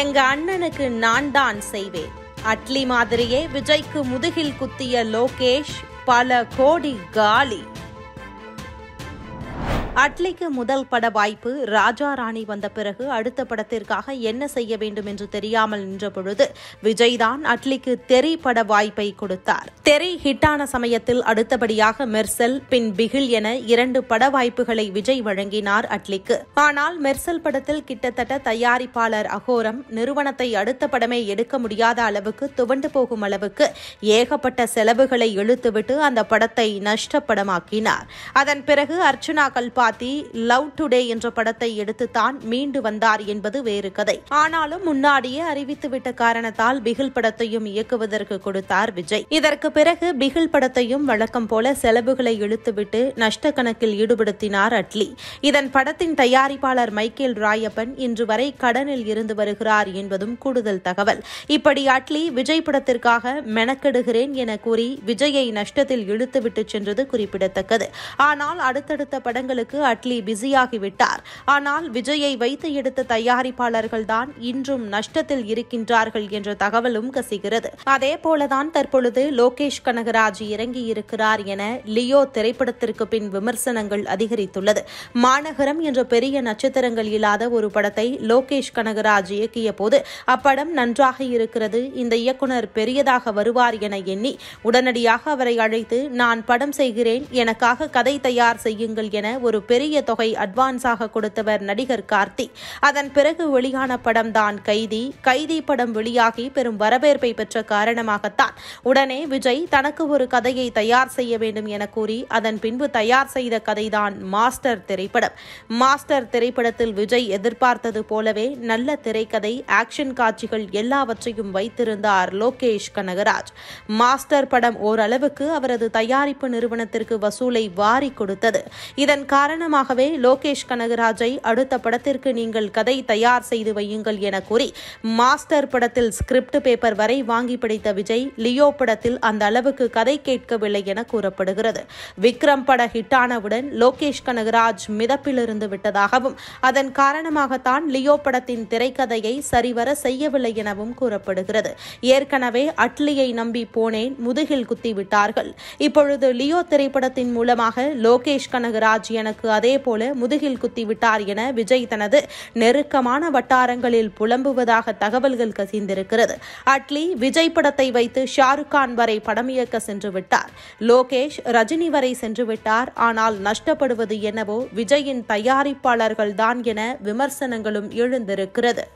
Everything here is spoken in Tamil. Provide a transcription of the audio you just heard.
எங்க அண்ணனுக்கு நான் தான் செய்வேன் அட்லி மாதிரியே விஜய்க்கு முதுகில் குத்திய லோகேஷ் பல கோடி காலி அட்லிக்கு முதல் பட வாய்ப்பு ராஜா ராணி வந்த பிறகு அடுத்த படத்திற்காக என்ன செய்ய வேண்டும் என்று தெரியாமல் நின்றபொழுது விஜய் தான் அட்லிக்கு தெரி பட வாய்ப்பை கொடுத்தார் தெரி ஹிட்டான சமயத்தில் அடுத்தபடியாக மெர்சல் பின் பிகில் என இரண்டு பட வாய்ப்புகளை விஜய் வழங்கினார் அட்லிக்கு ஆனால் மெர்சல் படத்தில் கிட்டத்தட்ட தயாரிப்பாளர் அகோரம் நிறுவனத்தை அடுத்த படமே எடுக்க முடியாத அளவுக்கு துவண்டு போகும் அளவுக்கு ஏகப்பட்ட செலவுகளை இழுத்துவிட்டு அந்த படத்தை நஷ்டப்படமாக்கினார் அதன் பிறகு Archana Kalpathi love today என்ற படத்தை எடுத்துத்தான் மீண்டு வந்தார் என்பது வேறு கதை ஆனாலும் முன்னாடியே அறிவித்துவிட்ட காரணத்தால் பிகில் படத்தையும் இயக்குவதற்கு கொடுத்தார் விஜய் இதற்கு பிறகு பிகில் படத்தையும் வழக்கம் போல செலவுகளை இழுத்துவிட்டு நஷ்ட கணக்கில் ஈடுபடுத்தினார் அட்லி இதன் படத்தின் தயாரிப்பாளர் மைக்கேல் ராயப்பன் இன்று வரை கடனில் இருந்து வருகிறார் என்பதும் கூடுதல் தகவல் இப்படி அட்லி விஜய் படத்திற்காக மெனக்கெடுகிறேன் என கூறி விஜயை நஷ்டத்தில் இழுத்துவிட்டு சென்றது குறிப்பிடத்தக்கது ஆனால் அடுத்தடுத்த படங்களுக்கு அட்லி பிஸியாகிவிட்டார் ஆனால் விஜயை வைத்து எடுத்த தயாரிப்பாளர்கள்தான் இன்றும் நஷ்டத்தில் இருக்கின்றார்கள் என்ற தகவலும் கசிகிறது அதே போலதான் தற்பொழுது லோகேஷ் கனகராஜ் இறங்கியிருக்கிறார் என லியோ திரைப்படத்திற்கு பின் விமர்சனங்கள் அதிகரித்துள்ளது மாநகரம் என்ற பெரிய நட்சத்திரங்கள் இல்லாத ஒரு படத்தை லோகேஷ் கனகராஜ் இயக்கிய போது அப்படம் நன்றாக இருக்கிறது இந்த இயக்குநர் பெரியதாக வருவார் என எண்ணி உடனடியாக அவரை அழைத்து நான் படம் செய்கிறேன் எனக்காக கதை தயார் செய்யுங்கள் என ஒரு ஒரு பெரிய தொகை அட்வான்ஸாக கொடுத்தவர் நடிகர் கார்த்தி அதன் பிறகு வெளியான படம் தான் கைதி கைதி படம் வெளியாகி பெரும் வரவேற்பை பெற்ற காரணமாகத்தான் உடனே விஜய் தனக்கு ஒரு கதையை தயார் செய்ய வேண்டும் என கூறி அதன் பின்பு தயார் செய்த கதைதான் மாஸ்டர் திரைப்படம் மாஸ்டர் திரைப்படத்தில் விஜய் எதிர்பார்த்தது போலவே நல்ல திரைக்கதை ஆக்ஷன் காட்சிகள் எல்லாவற்றையும் வைத்திருந்தார் லோகேஷ் கனகராஜ் மாஸ்டர் படம் ஓரளவுக்கு அவரது தயாரிப்பு நிறுவனத்திற்கு வசூலை வாரி கொடுத்தது இதன் காரணம் காரணமாகவே லோகேஷ் கனகராஜை அடுத்த படத்திற்கு நீங்கள் கதை தயார் செய்து வையுங்கள் என கூறி மாஸ்டர் படத்தில் ஸ்கிரிப்ட் பேப்பர் வரை வாங்கி படித்த விஜய் லியோ படத்தில் அந்த அளவுக்கு கதை கேட்கவில்லை என கூறப்படுகிறது விக்ரம் பட ஹிட்டானவுடன் லோகேஷ் கனகராஜ் மிதப்பிலிருந்து விட்டதாகவும் அதன் காரணமாகத்தான் லியோ படத்தின் திரைக்கதையை சரிவர செய்யவில்லை எனவும் கூறப்படுகிறது ஏற்கனவே அட்லியை நம்பி போனேன் முதுகில் குத்திவிட்டார்கள் இப்பொழுது லியோ திரைப்படத்தின் மூலமாக லோகேஷ் கனகராஜ் எனக்கு விஜய்க்கு அதேபோல முதுகில் குத்திவிட்டார் என விஜய் தனது நெருக்கமான வட்டாரங்களில் புலம்புவதாக தகவல்கள் கசிந்திருக்கிறது அட்லி விஜய் படத்தை வைத்து ஷாருக் கான் வரை படம் இயக்க சென்று விட்டார் லோகேஷ் ரஜினி வரை சென்று விட்டார் ஆனால் நஷ்டப்படுவது என்னவோ விஜயின் தயாரிப்பாளர்கள் தான் என விமர்சனங்களும் எழுந்திருக்கிறது